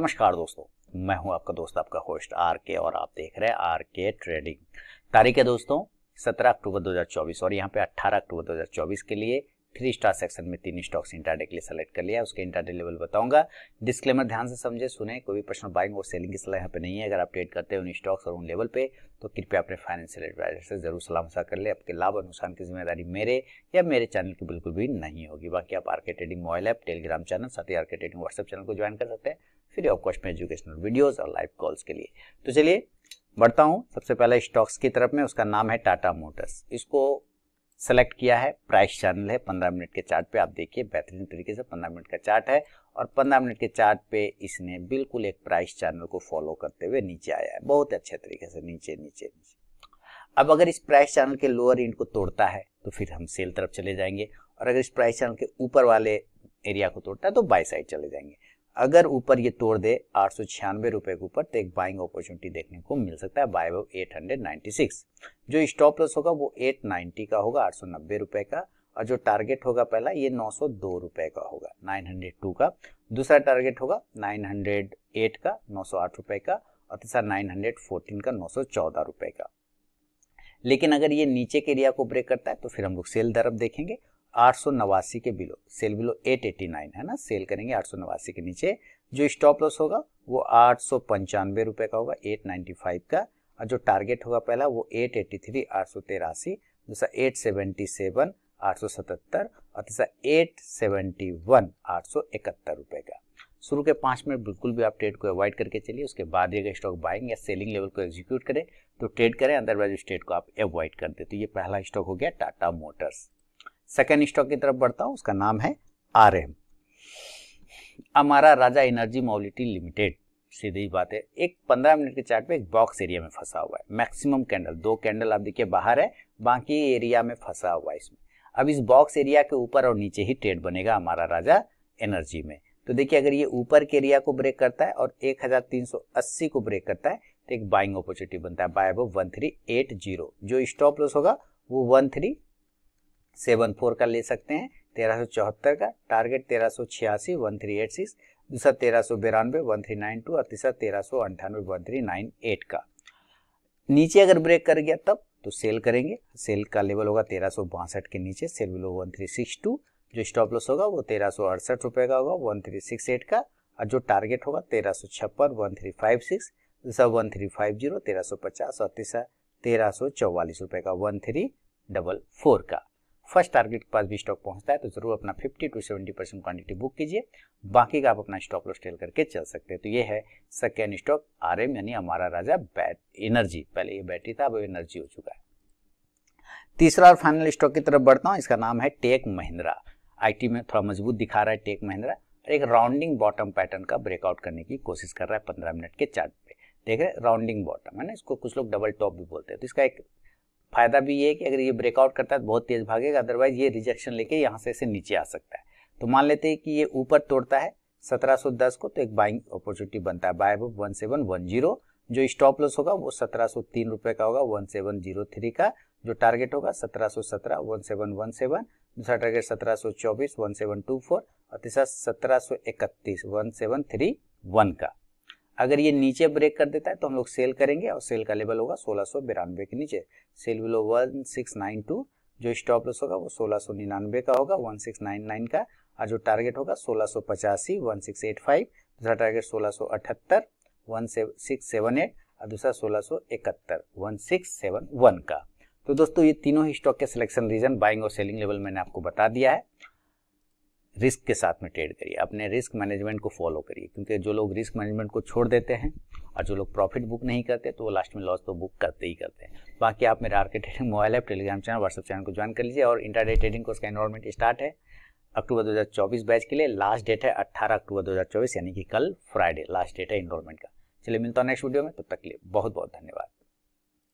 नमस्कार दोस्तों मैं हूं आपका दोस्त आपका होस्ट आर के और आप देख रहे हैं आर के ट्रेडिंग तारीख है दोस्तों 17 अक्टूबर 2024 और यहां पे 18 अक्टूबर 2024 के लिए थ्री स्टार सेक्शन में तीन स्टॉक्स इंटरडे के लिए सेलेक्ट कर लिया उसके इंटरडे लेवल बताऊंगा डिस्क्लेमर ध्यान से समझे सुने कोई भी पर्सनल बाइंग और सेलिंग की सलाह यहाँ पे नहीं है अगर आप ट्रेड करते हैं उन स्टॉक्स और उन लेवल पे तो कृपया अपने फाइनेंशियल एडवाइजर से जरूर सलाह मसा कर ले आपके लाभ और नुकसान की जिम्मेदारी मेरे या मेरे चैनल की बिल्कुल भी नहीं होगी बाकी आप RK trading mobile app Telegram channel साथ ही आर्के ट्रेडिंग व्हाट्सएप चैनल को ज्वाइन कर सकते हैं फ्री ऑफ कॉस्ट में एजुकेशनल वीडियोस और लाइव कॉल्स के लिए तो चलिए बढ़ता हूँ सबसे पहले स्टॉक्स की तरफ में उसका नाम है टाटा मोटर्स इसको सेलेक्ट किया है प्राइस चैनल है पंद्रह मिनट के चार्ट पे आप देखिए बेहतरीन तरीके से पंद्रह मिनट का चार्ट है और पंद्रह मिनट के चार्ट पे इसने बिल्कुल एक प्राइस चैनल को फॉलो करते हुए नीचे आया है बहुत अच्छे तरीके से नीचे नीचे नीचे अब अगर इस प्राइस चैनल के लोअर इंड को तोड़ता है तो फिर हम सेल तरफ चले जाएंगे और अगर इस प्राइस चैनल के ऊपर वाले एरिया को तोड़ता है तो बाई साइड चले जाएंगे अगर ऊपर ये तोड़ दे आठ सौ छियानवे रुपए के ऊपर तो एक बाइंग अपॉर्चुनिटी देखने को मिल सकता है बाय वो एट हंड्रेड सिक्स जो स्टॉप लॉस होगा वो एट का होगा आठ सौ नब्बे रुपए का और जो टारगेट होगा पहला ये नौ सौ दो रुपए का होगा नाइन हंड्रेड टू का दूसरा टारगेट होगा नाइन हंड्रेड एट का नौ सौ आठ रुपए का और तीसरा नाइन हंड्रेड फोर्टीन का नौ सौ चौदह रुपए का लेकिन अगर ये नीचे के एरिया को ब्रेक करता है तो फिर हम लोग सेल दरअप देखेंगे आठ के below sell below eight nine है ना सेल करेंगे आठ सौ नवासी के नीचे जो स्टॉप लॉस होगा वो आठ सौ पंचानवे रुपए का होगा एट नाइन्टी फाइव का और जो टारगेट होगा पहला वो एट एट्टी थ्री आठ सौ तेरासी दूसरा एट सेवेंटी सेवन आठ सौ सतहत्तर और तीसरा एट सेवेंटी वन आठ सौ इकहत्तर रुपए का शुरू के पांच मिनट बिल्कुल भी आप ट्रेड को अवॉइड करके चलिए उसके बाद ये स्टॉक बाइंग या सेलिंग लेवल को एग्जीक्यूट करें तो ट्रेड करें अदरवाइज उस ट्रेड को आप अवॉइड कर दे तो ये पहला स्टॉक हो गया टाटा मोटर्स सेकेंड स्टॉक की तरफ बढ़ता हूं उसका नाम है आर एम Amara Raja energy mobility limited सीधी बात है एक पंद्रह मिनट के चार्ट पे एक बॉक्स एरिया में फंसा हुआ है मैक्सिमम कैंडल दो कैंडल आप देखिए बाहर है बाकी एरिया में फंसा हुआ है इसमें अब इस बॉक्स एरिया के ऊपर और नीचे ही ट्रेड बनेगा हमारा राजा एनर्जी में तो देखिए अगर ये ऊपर के एरिया को ब्रेक करता है और 1380 को ब्रेक करता है तो एक बाइंग अपॉर्चुनिटी बनता है बाय अबव 1380 जो स्टॉप लॉस होगा वो 13 सेवन फोर का ले सकते हैं तेरह सौ चौहत्तर का टारगेट तेरह सौ छियासी वन थ्री एट सिक्स दूसरा तेरह सौ बिरानवे वन थ्री नाइन टू और तीसरा तेरह सौ अंठानवे वन थ्री नाइन एट का नीचे अगर ब्रेक कर गया तब तो सेल करेंगे सेल का लेवल होगा तेरह सौ बासठ के नीचे sell below one three six two जो स्टॉप लॉस होगा वो तेरह सौ अड़सठ रुपये का होगा वन थ्री सिक्स एट का और जो टारगेट होगा तेरह सौ छप्पन वन थ्री फाइव सिक्स दूसरा वन थ्री फाइव जीरो तेरह सौ पचास और तीसरा तेरह सौ चौवालीस रुपये का वन थ्री डबल फोर का फर्स्ट टारगेट के पास भी स्टॉक पहुंचता है तो जरूर अपना 50 टू 70 परसेंट क्वान्टिटी बुक कीजिए बाकी का आप अपना स्टॉप लॉस टेल करके चल सकते हैं तो ये है सेकेंड स्टॉक आर यानी हमारा राजा बैट एनर्जी पहले ये बैटरी था अब एनर्जी हो चुका है तीसरा और फाइनल स्टॉक की तरफ बढ़ता हूँ इसका नाम है टेक महिंद्रा आई में थोड़ा मजबूत दिखा रहा है टेक महिंद्रा एक राउंडिंग बॉटम पैटर्न का ब्रेकआउट करने की कोशिश कर रहा है पंद्रह मिनट के चार्ट देख रहे राउंडिंग बॉटम है ना इसको कुछ लोग डबल टॉप भी बोलते हैं तो इसका एक फायदा भी ये है कि अगर ये ब्रेकआउट करता है तो बहुत तेज़ भागेगा अदरवाइज ये रिजेक्शन लेके यहाँ से इसे नीचे आ सकता है तो मान लेते हैं कि ये ऊपर तोड़ता है 1710 को तो एक बाइंग अपॉर्चुनिटी बनता है buy book one seven one zero जो स्टॉप लॉस होगा वो सत्रह सौ तीन रुपये का होगा वन सेवन जीरो थ्री का जो टारगेट होगा सत्रह सौ सत्रह वन सेवन वन सेवन दूसरा टारगेट सत्रह सौ चौबीस वन सेवन टू फोर और तीसरा सत्रह सौ इकतीस वन सेवन थ्री वन का अगर ये नीचे ब्रेक कर देता है तो हम लोग सेल करेंगे और सेल का लेवल होगा सोलह सौ बिरानवे के नीचे sell below one six nine two जो स्टॉप लॉस होगा वो सोलह सो निन्यानवे का होगा वन सिक्स नाइन नाइन का और जो टारगेट होगा सोलह सौ पचासी वन सिक्स एट फाइव दूसरा टारगेट सोलह सौ अठहत्तर वन सिक्स सेवन एट और दूसरा सोलह सौ इकहत्तर वन सिक्स सेवन वन का तो दोस्तों ये तीनों ही स्टॉक के सिलेक्शन रीजन बाइंग और सेलिंग लेवल मैंने आपको बता दिया है रिस्क के साथ में ट्रेड करिए अपने रिस्क मैनेजमेंट को फॉलो करिए क्योंकि जो लोग रिस्क मैनेजमेंट को छोड़ देते हैं और जो लोग प्रॉफिट बुक नहीं करते तो वो लास्ट में लॉस तो बुक करते ही करते हैं बाकी आप मेरा RK trading mobile app Telegram channel WhatsApp channel को ज्वाइन कर लीजिए और इंटरडे ट्रेडिंग को उसका इन्वॉलमेंट स्टार्ट है अक्टूबर दो बैच के लिए लास्ट डेट है अट्ठारह अक्टूबर दो यानी कि कल फ्राइडे लास्ट डेट है इनरोलमेंट का चलिए मिलता हूँ नेक्स्ट वीडियो में तब तक के लिए बहुत बहुत धन्यवाद